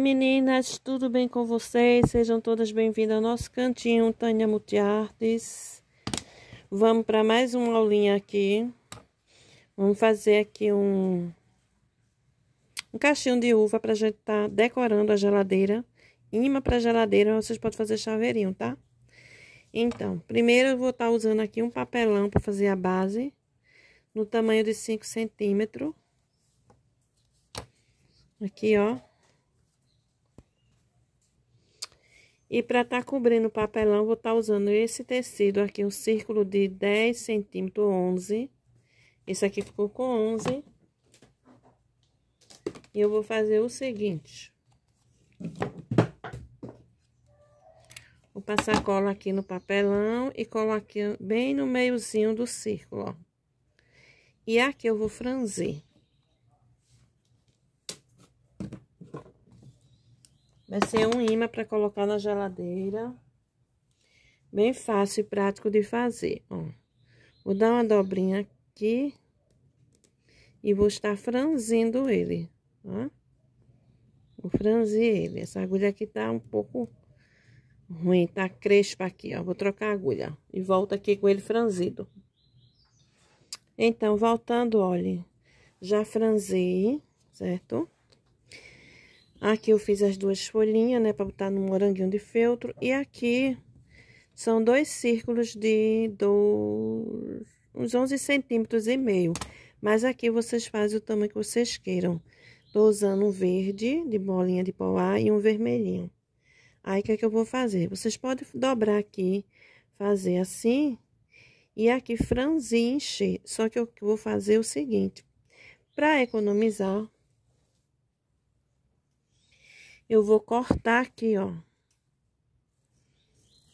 meninas, tudo bem com vocês? Sejam todas bem-vindas ao nosso cantinho Tânia Multiartes. Vamos para mais uma aulinha aqui. Vamos fazer aqui um, um caixinho de uva para a gente estar tá decorando a geladeira. Imã para geladeira, vocês podem fazer chaveirinho, tá? Então, primeiro eu vou estar tá usando aqui um papelão para fazer a base, no tamanho de 5 centímetros. Aqui, ó. E para estar tá cobrindo o papelão, vou estar tá usando esse tecido aqui, um círculo de 10 centímetros, 11. Esse aqui ficou com 11. E eu vou fazer o seguinte. Vou passar cola aqui no papelão e aqui bem no meiozinho do círculo, ó. E aqui eu vou franzir. Vai ser um imã para colocar na geladeira. Bem fácil e prático de fazer, ó. Vou dar uma dobrinha aqui. E vou estar franzindo ele, ó. Vou franzir ele. Essa agulha aqui tá um pouco ruim, tá crespa aqui, ó. Vou trocar a agulha e volto aqui com ele franzido. Então, voltando, olhe, já franzei, certo? Aqui eu fiz as duas folhinhas, né, para botar no moranguinho de feltro. E aqui são dois círculos de do, uns 11 centímetros e meio. Mas aqui vocês fazem o tamanho que vocês queiram. Tô usando um verde de bolinha de poá e um vermelhinho. Aí, o que é que eu vou fazer? Vocês podem dobrar aqui, fazer assim, e aqui franzir e encher. Só que eu vou fazer o seguinte, para economizar, eu vou cortar aqui, ó,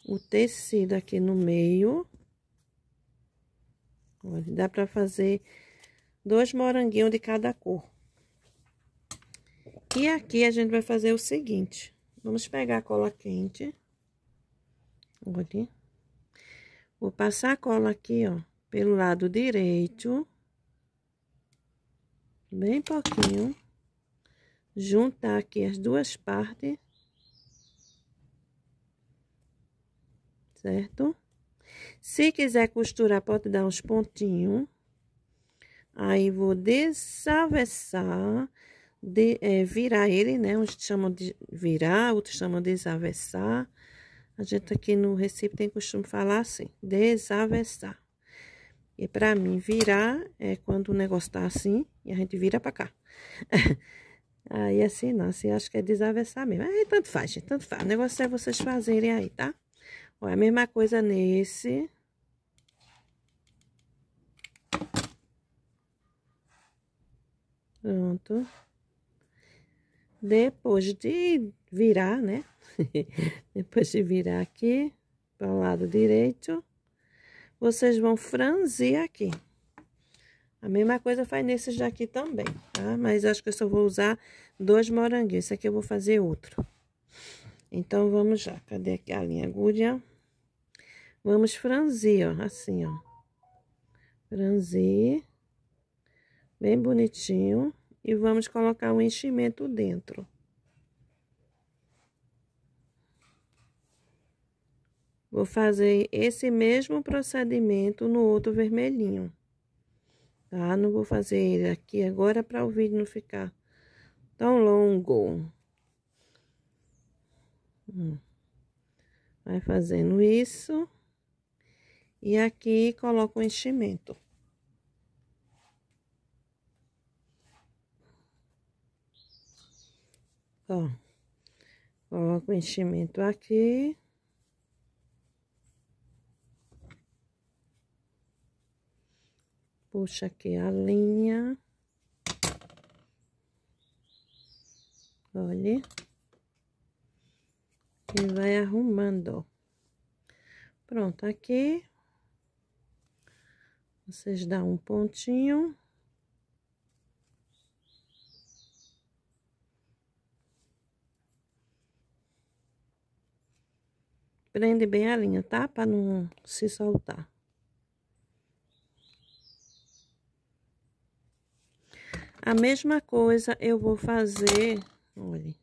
o tecido aqui no meio. Olha, dá pra fazer dois moranguinhos de cada cor. E aqui a gente vai fazer o seguinte, vamos pegar a cola quente, olha, vou passar a cola aqui, ó, pelo lado direito, bem pouquinho juntar aqui as duas partes, certo? Se quiser costurar, pode dar uns pontinhos. Aí, vou desavessar, de, é, virar ele, né? Uns chamam de virar, outros chamam de desavessar. A gente aqui no Recife tem costume falar assim, desavessar. E pra mim, virar é quando o negócio tá assim e a gente vira pra cá. Aí assim não, assim acho que é desavessar mesmo. Aí tanto faz, gente, tanto faz. O negócio é vocês fazerem aí, tá? Ó, é a mesma coisa nesse. Pronto. Depois de virar, né? Depois de virar aqui para o lado direito, vocês vão franzir aqui. A mesma coisa faz nesses daqui também, tá? Mas acho que eu só vou usar dois moranguinhos. Esse aqui eu vou fazer outro. Então, vamos já. Cadê aqui a linha agulha? Vamos franzir, ó, assim, ó. Franzir. Bem bonitinho. E vamos colocar o enchimento dentro. Vou fazer esse mesmo procedimento no outro vermelhinho tá? Não vou fazer ele aqui agora para o vídeo não ficar tão longo. Hum. Vai fazendo isso. E aqui coloca o enchimento. Ó. Coloca o enchimento aqui. puxa aqui a linha. Olha. E vai arrumando, Pronto, aqui. Vocês dão um pontinho. Prende bem a linha, tá? Pra não se soltar. A mesma coisa eu vou fazer, olha.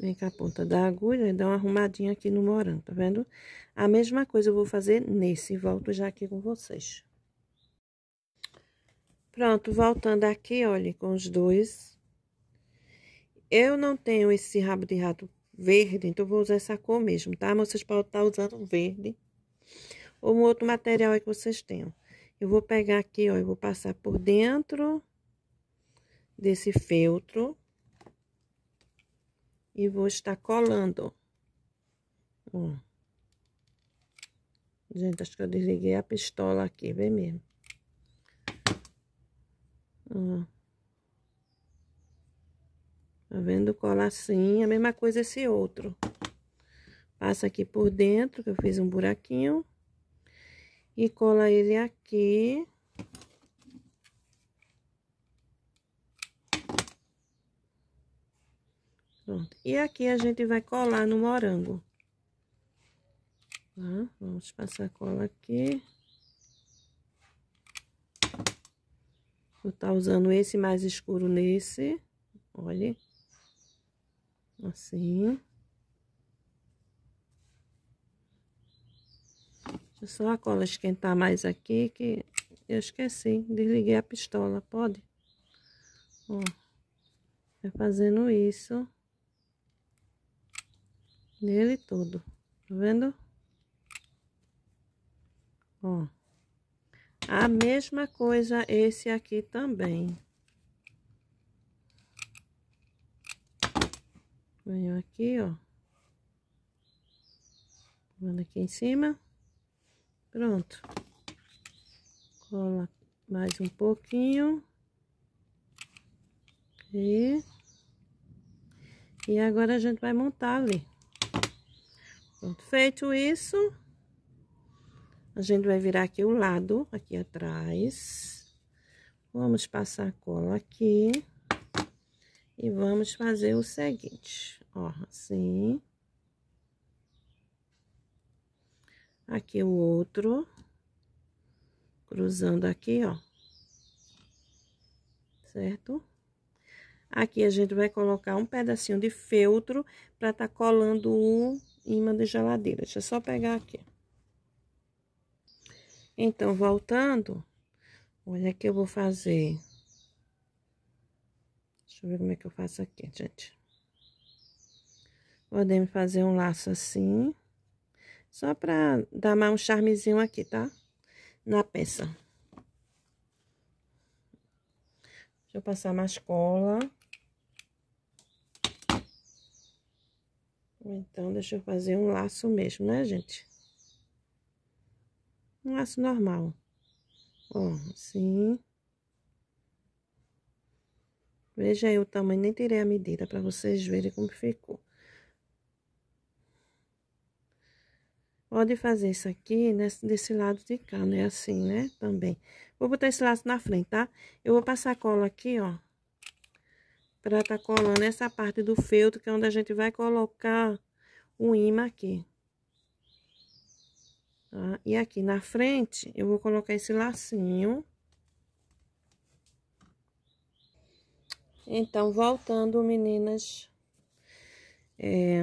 Vem com a ponta da agulha e dá uma arrumadinha aqui no morango, tá vendo? A mesma coisa eu vou fazer nesse, volto já aqui com vocês. Pronto, voltando aqui, olha, com os dois. Eu não tenho esse rabo de rato verde, então vou usar essa cor mesmo, tá? Mas vocês podem estar usando verde ou um outro material aí que vocês tenham. Eu vou pegar aqui, ó, eu vou passar por dentro desse feltro e vou estar colando. Ó. Gente, acho que eu desliguei a pistola aqui, vem mesmo. Ó. Tá vendo? Cola assim, a mesma coisa esse outro. Passa aqui por dentro, que eu fiz um buraquinho e cola ele aqui. Pronto. E aqui a gente vai colar no morango. Tá? Vamos passar cola aqui. Vou estar tá usando esse mais escuro nesse. Olha. Assim. Deixa só a cola esquentar mais aqui, que eu esqueci. Desliguei a pistola, pode? Ó, vai tá fazendo isso. Nele todo, tá vendo? Ó. A mesma coisa esse aqui também. Venho aqui, ó. Vendo aqui em cima. Pronto. Cola mais um pouquinho. E... E agora a gente vai montar ali. Pronto, feito isso, a gente vai virar aqui o lado, aqui atrás. Vamos passar a cola aqui. E vamos fazer o seguinte, ó, assim. Aqui o outro. Cruzando aqui, ó. Certo? Aqui a gente vai colocar um pedacinho de feltro para tá colando o imã de geladeira. Deixa eu só pegar aqui. Então, voltando, olha que eu vou fazer. Deixa eu ver como é que eu faço aqui, gente. Podemos fazer um laço assim. Só pra dar mais um charmezinho aqui, tá? Na peça. Deixa eu passar mais cola. Ou então, deixa eu fazer um laço mesmo, né, gente? Um laço normal. Ó, assim. Veja aí o tamanho, nem tirei a medida para vocês verem como ficou. Pode fazer isso aqui nesse, desse lado de cá, né? Assim, né? Também. Vou botar esse laço na frente, tá? Eu vou passar cola aqui, ó. Pra tá colando essa parte do feltro, que é onde a gente vai colocar o imã aqui. Tá? E aqui na frente, eu vou colocar esse lacinho. Então, voltando, meninas... É...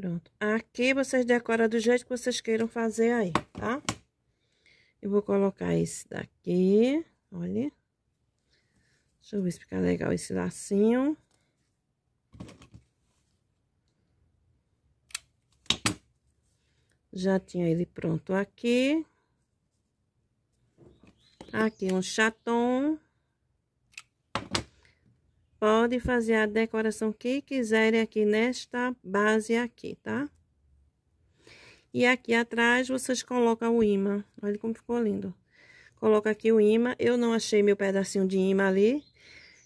Pronto. Aqui vocês decoram do jeito que vocês queiram fazer aí, tá? Eu vou colocar esse daqui, olha. Deixa eu ver se fica legal esse lacinho. Já tinha ele pronto aqui. Aqui um chaton. Pode fazer a decoração que quiserem aqui nesta base aqui, tá? E aqui atrás vocês colocam o imã. Olha como ficou lindo. Coloca aqui o imã. Eu não achei meu pedacinho de imã ali.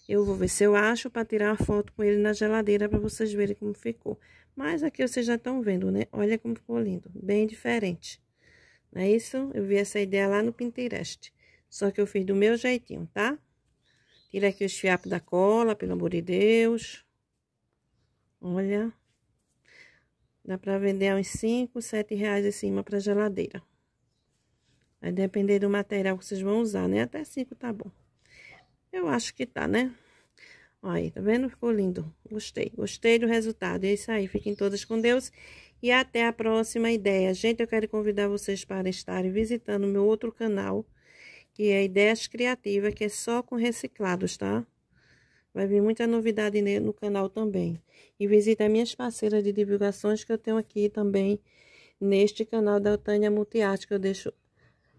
Eu vou ver se eu acho para tirar a foto com ele na geladeira para vocês verem como ficou. Mas aqui vocês já estão vendo, né? Olha como ficou lindo. Bem diferente. Não é isso? Eu vi essa ideia lá no Pinterest. Só que eu fiz do meu jeitinho, tá? Tira aqui os fiapos da cola, pelo amor de Deus. Olha. Dá pra vender uns 5, 7 reais em cima pra geladeira. Vai depender do material que vocês vão usar, né? Até 5 tá bom. Eu acho que tá, né? Aí, tá vendo? Ficou lindo. Gostei. Gostei do resultado. É isso aí. Fiquem todas com Deus. E até a próxima ideia. Gente, eu quero convidar vocês para estarem visitando o meu outro canal que é Ideias Criativas, que é só com reciclados, tá? Vai vir muita novidade no canal também. E visita minhas parceiras de divulgações que eu tenho aqui também neste canal da Tânia Multiarte, que eu deixo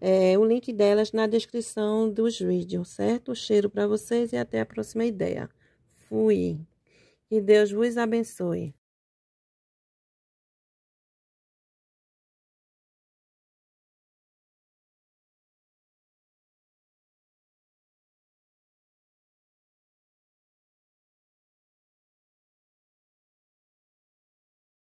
é, o link delas na descrição dos vídeos, certo? cheiro para vocês e até a próxima ideia. Fui. Que Deus vos abençoe.